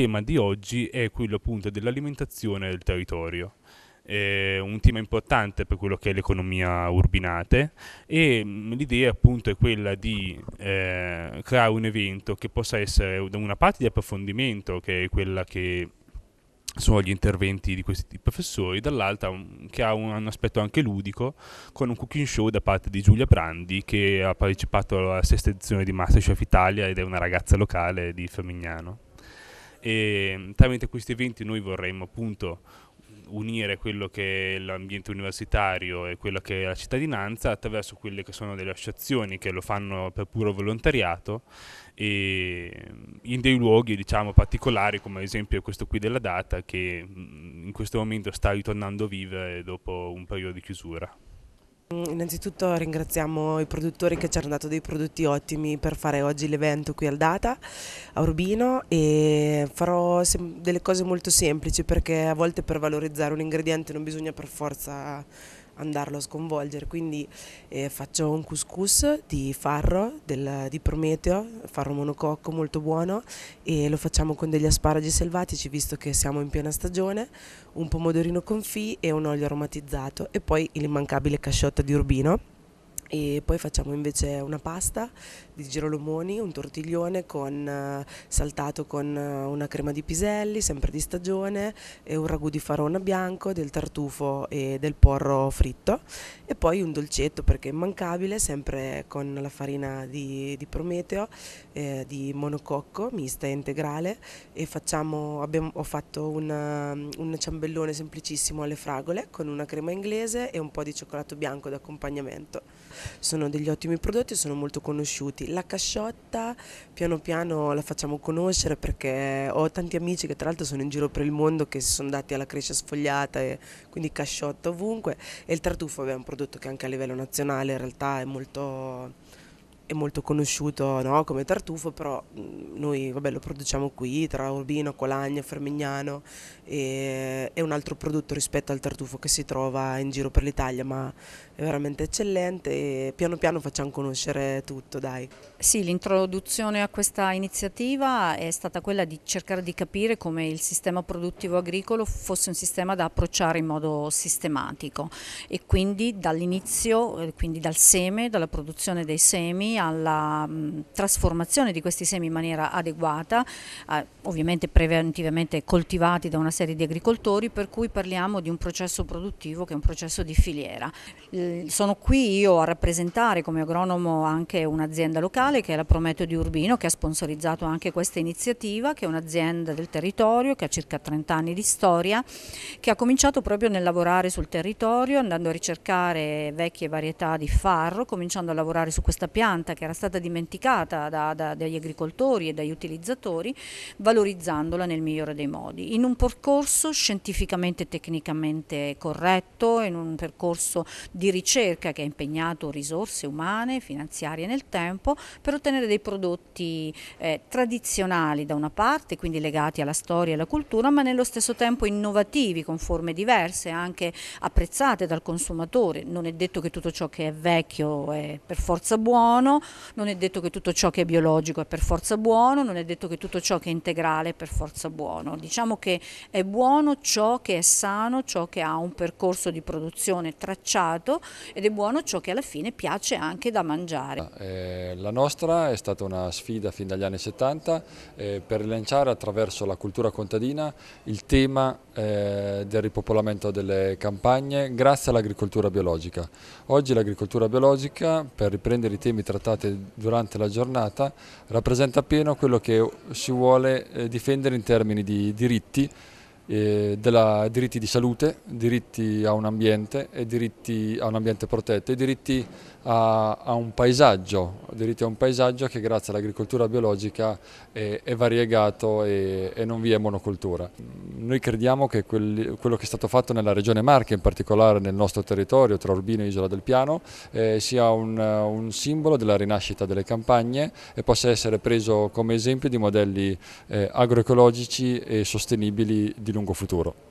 tema di oggi è quello appunto dell'alimentazione del territorio. Eh, un tema importante per quello che è l'economia urbinate e mm, l'idea appunto è quella di eh, creare un evento che possa essere da una parte di approfondimento che è quella che sono gli interventi di questi professori, dall'altra che ha un, un, aspetto anche ludico con un cooking show da parte di Giulia Brandi che ha partecipato alla sesta edizione di Masterchef Italia ed è una ragazza locale di Fermignano e tramite questi eventi noi vorremmo appunto unire quello che è l'ambiente universitario e quello che è la cittadinanza attraverso quelle che sono delle associazioni che lo fanno per puro volontariato e in dei luoghi diciamo particolari come ad esempio questo qui della data che mm, in questo momento sta ritornando a vivere dopo un periodo di chiusura. Mm, innanzitutto ringraziamo i produttori che ci hanno dato dei prodotti ottimi per fare oggi l'evento qui al Data, a Urbino e farò delle cose molto semplici perché a volte per valorizzare un ingrediente non bisogna per forza andarlo a sconvolgere. Quindi eh, faccio un couscous di farro del, di Prometeo, farro monococco molto buono e lo facciamo con degli asparagi selvatici visto che siamo in piena stagione, un pomodorino confì e un olio aromatizzato e poi l'immancabile casciotta di Urbino e poi facciamo invece una pasta di girolomoni, un tortiglione con, eh, saltato con eh, una crema di piselli, sempre di stagione, e un ragù di farona bianco, del tartufo e del porro fritto e poi un dolcetto perché è immancabile, sempre con la farina di, di Prometeo, eh, di monococco mista e integrale e facciamo, abbiamo, ho fatto una, um, un ciambellone semplicissimo alle fragole con una crema inglese e un po' di cioccolato bianco d'accompagnamento sono degli ottimi prodotti, sono molto conosciuti. La casciotta piano piano la facciamo conoscere perché ho tanti amici che tra l'altro sono in giro per il mondo che si sono dati alla crescia sfogliata e quindi casciotta ovunque e il tartufo è un prodotto che anche a livello nazionale in realtà è molto è molto conosciuto no? come tartufo, però mm, noi vabbè, lo produciamo qui tra Urbino, Colagna, Fermignano, e, è un altro prodotto rispetto al tartufo che si trova in giro per l'Italia, ma è veramente eccellente e piano piano facciamo conoscere tutto. Dai. Sì, l'introduzione a questa iniziativa è stata quella di cercare di capire come il sistema produttivo agricolo fosse un sistema da approcciare in modo sistematico e quindi dall'inizio, eh, quindi dal seme, dalla produzione dei semi alla mh, trasformazione di questi semi in maniera adeguata, eh, ovviamente preventivamente coltivati da una serie di agricoltori, per cui parliamo di un processo produttivo che è un processo di filiera. Eh, sono qui io a rappresentare come agronomo anche un'azienda locale che è la Prometeo di Urbino, che ha sponsorizzato anche questa iniziativa, che è un'azienda del territorio che ha circa 30 anni di storia, che ha cominciato proprio nel lavorare sul territorio, andando a ricercare vecchie varietà di farro, cominciando a lavorare su questa pianta trattata, che era stata dimenticata da, da, dagli agricoltori e dagli utilizzatori, valorizzandola nel migliore dei modi, in un percorso scientificamente e tecnicamente corretto, in un percorso di ricerca che ha impegnato risorse umane, finanziarie nel tempo, per ottenere dei prodotti eh, tradizionali da una parte, quindi legati alla storia e alla cultura, ma nello stesso tempo innovativi, con forme diverse, anche apprezzate dal consumatore. Non è detto che tutto ciò che è vecchio è per forza buono, non è detto che tutto ciò che è biologico è per forza buono, non è detto che tutto ciò che è integrale è per forza buono. Diciamo che è buono ciò che è sano, ciò che ha un percorso di produzione tracciato ed è buono ciò che alla fine piace anche da mangiare. Eh, la nostra è stata una sfida fin dagli anni 70 eh, per rilanciare attraverso la cultura contadina il tema eh, del ripopolamento delle campagne grazie all'agricoltura biologica. Oggi l'agricoltura biologica per riprendere i temi trattati trattate durante la giornata rappresenta pieno quello che si vuole eh, difendere in termini di diritti eh, della, diritti di salute, diritti a un ambiente, diritti a un ambiente protetto e diritti a, a, un paesaggio, diritti a un paesaggio che grazie all'agricoltura biologica è, è variegato e, e, non vi è monocultura. Noi crediamo che quel, quello che è stato fatto nella regione Marche, in particolare nel nostro territorio tra Urbino e Isola del Piano, eh, sia un, un, simbolo della rinascita delle campagne e possa essere preso come esempio di modelli eh, agroecologici e sostenibili di lungo lungo futuro.